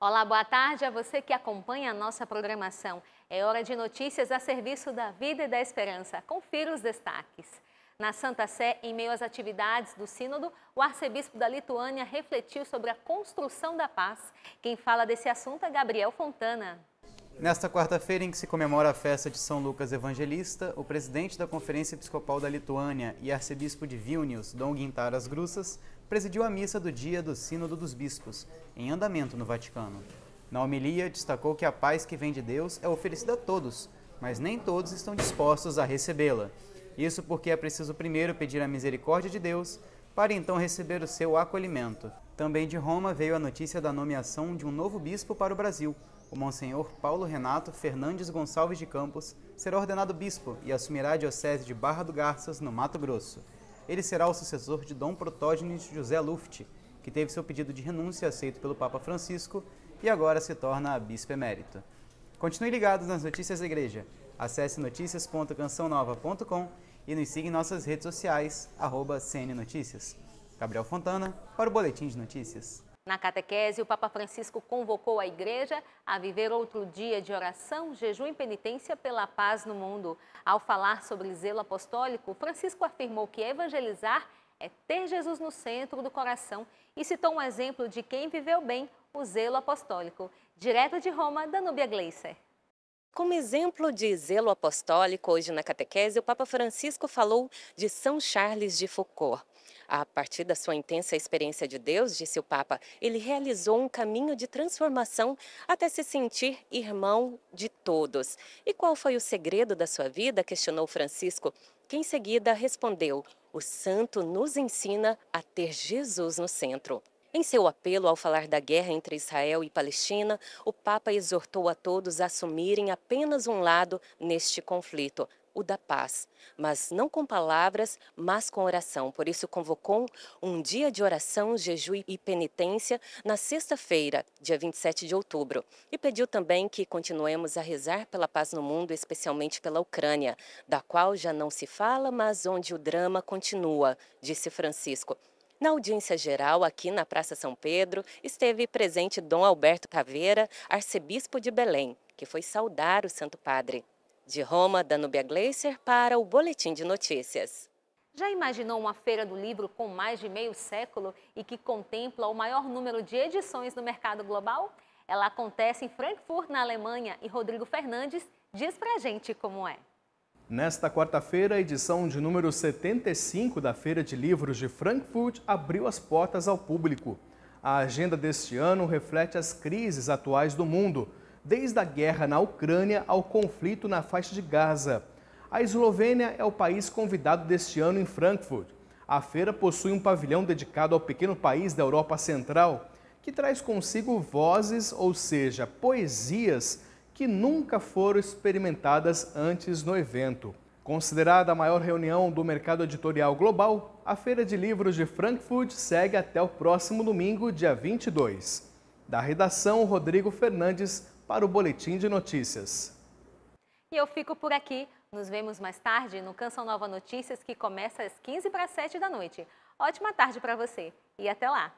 Olá, boa tarde a você que acompanha a nossa programação. É hora de notícias a serviço da vida e da esperança. Confira os destaques. Na Santa Sé, em meio às atividades do Sínodo, o arcebispo da Lituânia refletiu sobre a construção da paz. Quem fala desse assunto é Gabriel Fontana. Nesta quarta-feira, em que se comemora a festa de São Lucas Evangelista, o presidente da Conferência Episcopal da Lituânia e arcebispo de Vilnius, Dom Gintaras Grussas, presidiu a missa do dia do Sínodo dos Bispos, em andamento no Vaticano. Na homilia, destacou que a paz que vem de Deus é oferecida a todos, mas nem todos estão dispostos a recebê-la. Isso porque é preciso primeiro pedir a misericórdia de Deus para então receber o seu acolhimento. Também de Roma veio a notícia da nomeação de um novo bispo para o Brasil. O Monsenhor Paulo Renato Fernandes Gonçalves de Campos será ordenado bispo e assumirá a diocese de Barra do Garças, no Mato Grosso ele será o sucessor de Dom Protógenes José Luft, que teve seu pedido de renúncia aceito pelo Papa Francisco e agora se torna bispo emérito. Continue ligados nas notícias da igreja. Acesse noticias.cançãonova.com e nos siga em nossas redes sociais, arroba CN Notícias. Gabriel Fontana, para o Boletim de Notícias. Na catequese, o Papa Francisco convocou a igreja a viver outro dia de oração, jejum e penitência pela paz no mundo. Ao falar sobre zelo apostólico, Francisco afirmou que evangelizar é ter Jesus no centro do coração e citou um exemplo de quem viveu bem o zelo apostólico. Direto de Roma, Danúbia Gleiser. Como exemplo de zelo apostólico, hoje na catequese, o Papa Francisco falou de São Charles de Foucault. A partir da sua intensa experiência de Deus, disse o Papa, ele realizou um caminho de transformação até se sentir irmão de todos. E qual foi o segredo da sua vida? questionou Francisco, que em seguida respondeu: O santo nos ensina a ter Jesus no centro. Em seu apelo ao falar da guerra entre Israel e Palestina, o Papa exortou a todos a assumirem apenas um lado neste conflito, o da paz, mas não com palavras, mas com oração. Por isso convocou um dia de oração, jejum e penitência na sexta-feira, dia 27 de outubro, e pediu também que continuemos a rezar pela paz no mundo, especialmente pela Ucrânia, da qual já não se fala, mas onde o drama continua, disse Francisco. Na audiência geral, aqui na Praça São Pedro, esteve presente Dom Alberto Taveira, arcebispo de Belém, que foi saudar o Santo Padre. De Roma, Danúbia Gleiser para o Boletim de Notícias. Já imaginou uma feira do livro com mais de meio século e que contempla o maior número de edições no mercado global? Ela acontece em Frankfurt, na Alemanha, e Rodrigo Fernandes diz pra gente como é. Nesta quarta-feira, a edição de número 75 da Feira de Livros de Frankfurt abriu as portas ao público. A agenda deste ano reflete as crises atuais do mundo, desde a guerra na Ucrânia ao conflito na faixa de Gaza. A Eslovênia é o país convidado deste ano em Frankfurt. A feira possui um pavilhão dedicado ao pequeno país da Europa Central, que traz consigo vozes, ou seja, poesias, que nunca foram experimentadas antes no evento. Considerada a maior reunião do mercado editorial global, a Feira de Livros de Frankfurt segue até o próximo domingo, dia 22. Da redação, Rodrigo Fernandes para o Boletim de Notícias. E eu fico por aqui. Nos vemos mais tarde no Canção Nova Notícias, que começa às 15 para 7 da noite. Ótima tarde para você e até lá!